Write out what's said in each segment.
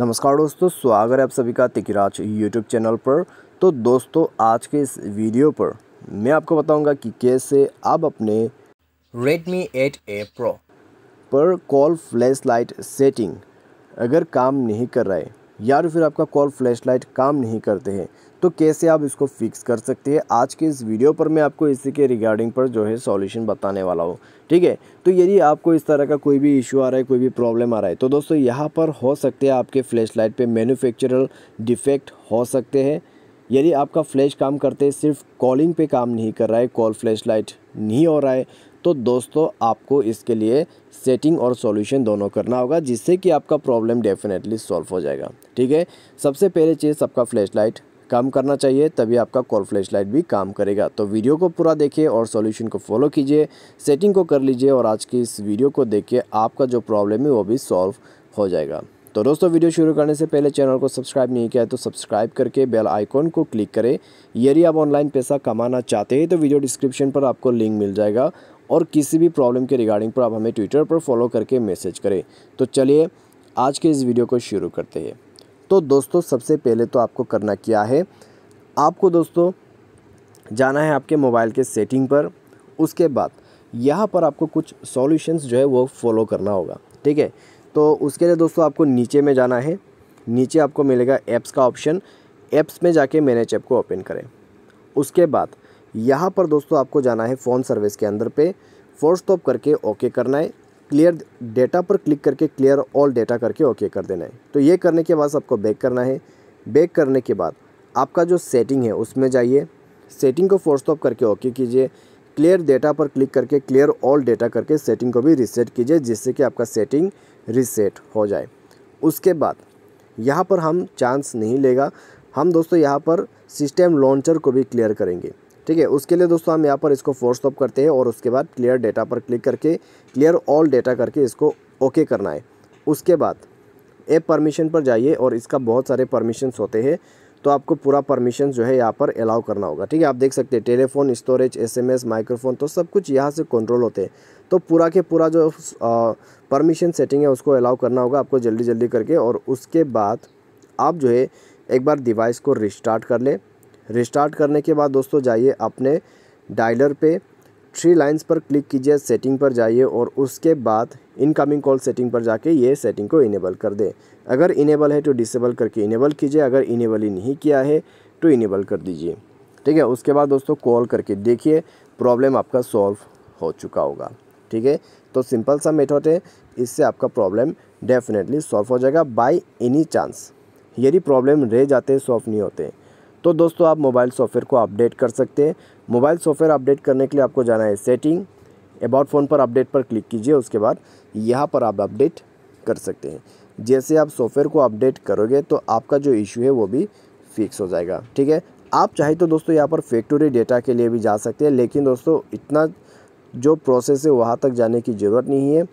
नमस्कार दोस्तों स्वागत है आप सभी का तिकराज यूट्यूब चैनल पर तो दोस्तों आज के इस वीडियो पर मैं आपको बताऊंगा कि कैसे आप अपने Redmi 8A Pro पर कॉल फ्लैश लाइट सेटिंग अगर काम नहीं कर रहा है या तो फिर आपका कॉल फ्लैशलाइट काम नहीं करते हैं तो कैसे आप इसको फिक्स कर सकते हैं आज के इस वीडियो पर मैं आपको इसी के रिगार्डिंग पर जो है सॉल्यूशन बताने वाला हूँ ठीक है तो यदि आपको इस तरह का कोई भी इशू आ रहा है कोई भी प्रॉब्लम आ रहा है तो दोस्तों यहाँ पर हो सकते हैं आपके फ्लैश लाइट पर मैन्युफैक्चरल डिफेक्ट हो सकते हैं यदि आपका फ्लैश काम करते सिर्फ कॉलिंग पे काम नहीं कर रहा है कॉल फ्लैश लाइट नहीं हो रहा है तो दोस्तों आपको इसके लिए सेटिंग और सॉल्यूशन दोनों करना होगा जिससे कि आपका प्रॉब्लम डेफिनेटली सॉल्व हो जाएगा ठीक है सबसे पहले चीज़ सबका फ्लैश लाइट काम करना चाहिए तभी आपका कॉल फ्लैश लाइट भी काम करेगा तो वीडियो को पूरा देखिए और सॉल्यूशन को फॉलो कीजिए सेटिंग को कर लीजिए और आज की इस वीडियो को देखिए आपका जो प्रॉब्लम है वो भी सॉल्व हो जाएगा तो दोस्तों वीडियो शुरू करने से पहले चैनल को सब्सक्राइब नहीं किया है तो सब्सक्राइब करके बेल आइकॉन को क्लिक करें यदि आप ऑनलाइन पैसा कमाना चाहते हैं तो वीडियो डिस्क्रिप्शन पर आपको लिंक मिल जाएगा और किसी भी प्रॉब्लम के रिगार्डिंग पर आप हमें ट्विटर पर फॉलो करके मैसेज करें तो चलिए आज के इस वीडियो को शुरू करते हैं तो दोस्तों सबसे पहले तो आपको करना क्या है आपको दोस्तों जाना है आपके मोबाइल के सेटिंग पर उसके बाद यहाँ पर आपको कुछ सॉल्यूशंस जो है वो फॉलो करना होगा ठीक है तो उसके लिए दोस्तों आपको नीचे में जाना है नीचे आपको मिलेगा ऐप्स का ऑप्शन ऐप्स में जाके मैनेज ऐप को ओपन करें उसके बाद यहाँ पर दोस्तों आपको जाना है फ़ोन सर्विस के अंदर पे फोर स्टॉप करके ओके करना है क्लियर डेटा पर क्लिक करके क्लियर ऑल डेटा करके ओके कर देना है तो ये करने के बाद आपको बैक करना है बैक करने के बाद आपका जो सेटिंग है उसमें जाइए सेटिंग को फोर स्टॉप करके ओके कीजिए क्लियर डेटा पर क्लिक करके क्लियर ऑल डेटा करके सेटिंग को भी रीसेट कीजिए जिससे कि आपका सेटिंग रीसेट हो जाए उसके बाद यहाँ पर हम चांस नहीं लेगा हम दोस्तों यहाँ पर सिस्टम लॉन्चर को भी क्लियर करेंगे ठीक है उसके लिए दोस्तों हम यहाँ पर इसको फोर्स ऑफ करते हैं और उसके बाद क्लियर डेटा पर क्लिक करके क्लियर ऑल डेटा करके इसको ओके करना है उसके बाद ऐप परमिशन पर जाइए और इसका बहुत सारे परमिशंस होते हैं तो आपको पूरा परमिशन जो है यहाँ पर अलाउ करना होगा ठीक है आप देख सकते हैं टेलीफोन स्टोरेज एसएमएस माइक्रोफोन तो सब कुछ यहाँ से कंट्रोल होते हैं तो पूरा के पूरा जो परमिशन सेटिंग है उसको अलाउ करना होगा आपको जल्दी जल्दी करके और उसके बाद आप जो है एक बार डिवाइस को रिस्टार्ट कर ले रिस्टार्ट करने के बाद दोस्तों जाइए अपने डायलर पर थ्री लाइंस पर क्लिक कीजिए सेटिंग पर जाइए और उसके बाद इनकमिंग कॉल सेटिंग पर जाके ये सेटिंग को इनेबल कर दें अगर इनेबल है तो डिसेबल करके इनेबल कीजिए अगर इनेबल ही नहीं किया है तो इनेबल कर दीजिए ठीक है उसके बाद दोस्तों कॉल करके देखिए प्रॉब्लम आपका सॉल्व हो चुका होगा ठीक है तो सिंपल सा मेथड है इससे आपका प्रॉब्लम डेफिनेटली सॉल्व हो जाएगा बाई एनी चांस यदि प्रॉब्लम रह जाते सॉल्व नहीं होते तो दोस्तों आप मोबाइल सॉफ्टवेयर को अपडेट कर सकते हैं मोबाइल सॉफ्टवेयर अपडेट करने के लिए आपको जाना है सेटिंग अबाउट फ़ोन पर अपडेट पर क्लिक कीजिए उसके बाद यहाँ पर आप अपडेट कर सकते हैं जैसे आप सॉफ्टवेयर को अपडेट करोगे तो आपका जो इशू है वो भी फिक्स हो जाएगा ठीक है आप चाहे तो दोस्तों यहाँ पर फैक्ट्री डेटा के लिए भी जा सकते हैं लेकिन दोस्तों इतना जो प्रोसेस है वहाँ तक जाने की ज़रूरत नहीं है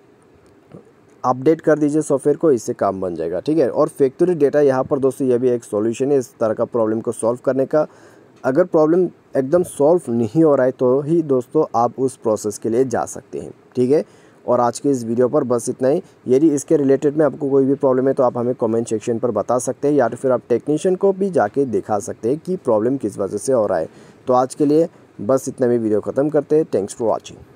अपडेट कर दीजिए सॉफ्टवेयर को इससे काम बन जाएगा ठीक है और फैक्ट्री डेटा यहाँ पर दोस्तों ये भी एक सॉल्यूशन है इस तरह का प्रॉब्लम को सॉल्व करने का अगर प्रॉब्लम एकदम सॉल्व नहीं हो रहा है तो ही दोस्तों आप उस प्रोसेस के लिए जा सकते हैं ठीक है और आज के इस वीडियो पर बस इतना ही यदि इसके रिलेटेड में आपको कोई भी प्रॉब्लम है तो आप हमें कमेंट सेक्शन पर बता सकते हैं या तो फिर आप टेक्नीशियन को भी जाके दिखा सकते हैं कि प्रॉब्लम किस वजह से हो रहा है तो आज के लिए बस इतना भी वीडियो ख़त्म करते हैं थैंक्स फॉर वॉचिंग